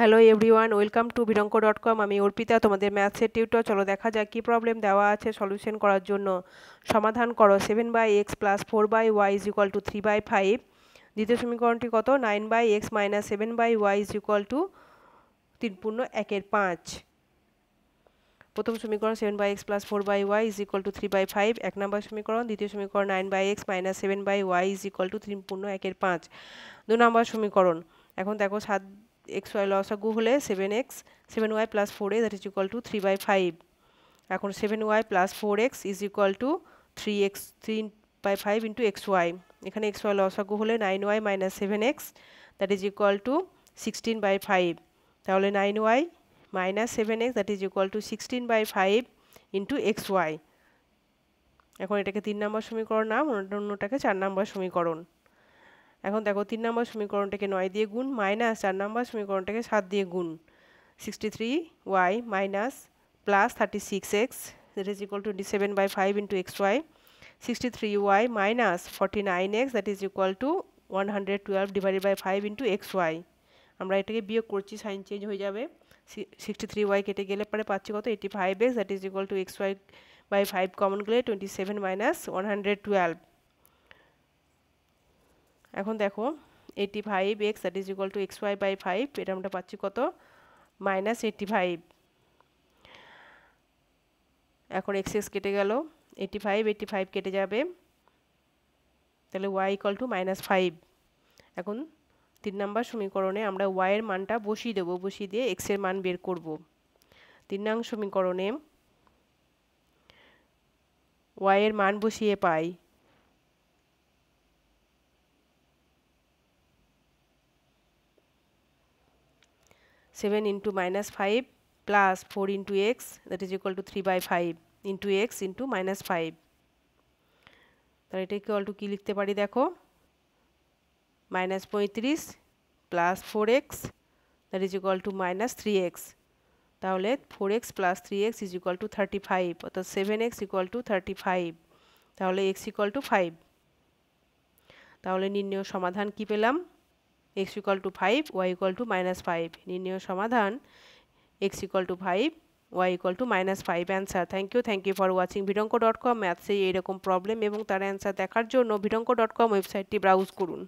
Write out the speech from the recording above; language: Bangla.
হ্যালো এভরিওয়ান ওয়েলকাম টু বিরঙ্ক ডট কম আমি অর্পিতা তোমাদের ম্যাথসের টিউটর চলো দেখা যাক কী প্রবলেম দেওয়া আছে সলিউশন করার জন্য সমাধান করো seven by x plus four by y is equal to three by five দ্বিতীয় সমীকরণটি কত nine by x minus seven by y is equal to তিন পূর্ণ একের পাঁচ প্রথম সমীকরণ seven by x plus four by y is equal to three by five এক নম্বর সমীকরণ দ্বিতীয় সমীকরণ nine by x minus seven by y is equal to তিন পূর্ণ একের পাঁচ দু নম্বর সমীকরণ এখন দেখো সাত এক্স ওয়াই লসাগু হলে seven x seven y plus four a that is equal to three by five এখন seven y plus four x is equal to three x three by five into x y এখানে এক্স ওয়াই লসাগু হলে nine y minus seven x that is equal to sixteen by five তাহলে nine y minus seven x that is equal to sixteen by five into x y এখন এটাকে তিন নম্বর সমীকরণ নাম অন্যটাকে চার নম্বর সমীকরণ এখন দেখো তিন নম্বর সমীকরণটাকে নয় দিয়ে গুণ মাইনাস চার নম্বর সমীকরণটাকে সাত দিয়ে গুণ sixty three y minus plus thirty six x twenty seven by five into x y sixty three y minus forty nine x that is equal to one hundred twelve 112 by five into x y আমরা এটাকে বিয়োগ করছি সাইন চেঞ্জ হয়ে যাবে সিক্সটি থ্রি ওয়াই কেটে গেলে পরে পাচ্ছি কত eighty five x that is equal to x y by five common গেলে twenty seven minus one hundred twelve এখন দেখো eighty five x that is equal to x y by five এটা আমরা পাচ্ছি কত মাইনাস এইটি ফাইভ এখন এক্স এক্স কেটে গেল এইটি ফাইভ এইটি ফাইভ কেটে যাবে তাহলে y equal to minus five এখন তিন নম্বর সমীকরণে আমরা ওয়াইয়ের মানটা বসিয়ে দেবো বসিয়ে দিয়ে এক্সের মান বের করব তিন নং সমীকরণে ওয়াইয়ের মান বসিয়ে পাই 7 into minus 5 plus 4 into x that is equal to 3 by 5 into x into minus 5 তাহলে এটা ইকুয়াল টু কী লিখতে পারি দেখো মাইনাস পঁয়ত্রিশ plus four x that is equal to minus three x তাহলে four x plus three x is equal to thirty five অর্থাৎ seven x equal to thirty five তাহলে এক্স ইকল টু ফাইভ তাহলে নির্ণয় সমাধান কি পেলাম x equal to five y equal to minus five নির্ণয় সমাধান x equal to five y equal to minus five answer thank you thank you for watching ভিডঙ্ক dot com ম্যাথসে এইরকম প্রবলেম এবং তার অ্যান্সার দেখার জন্য ভিডঙ্ক ডট কম ওয়েবসাইটটি ব্রাউজ করুন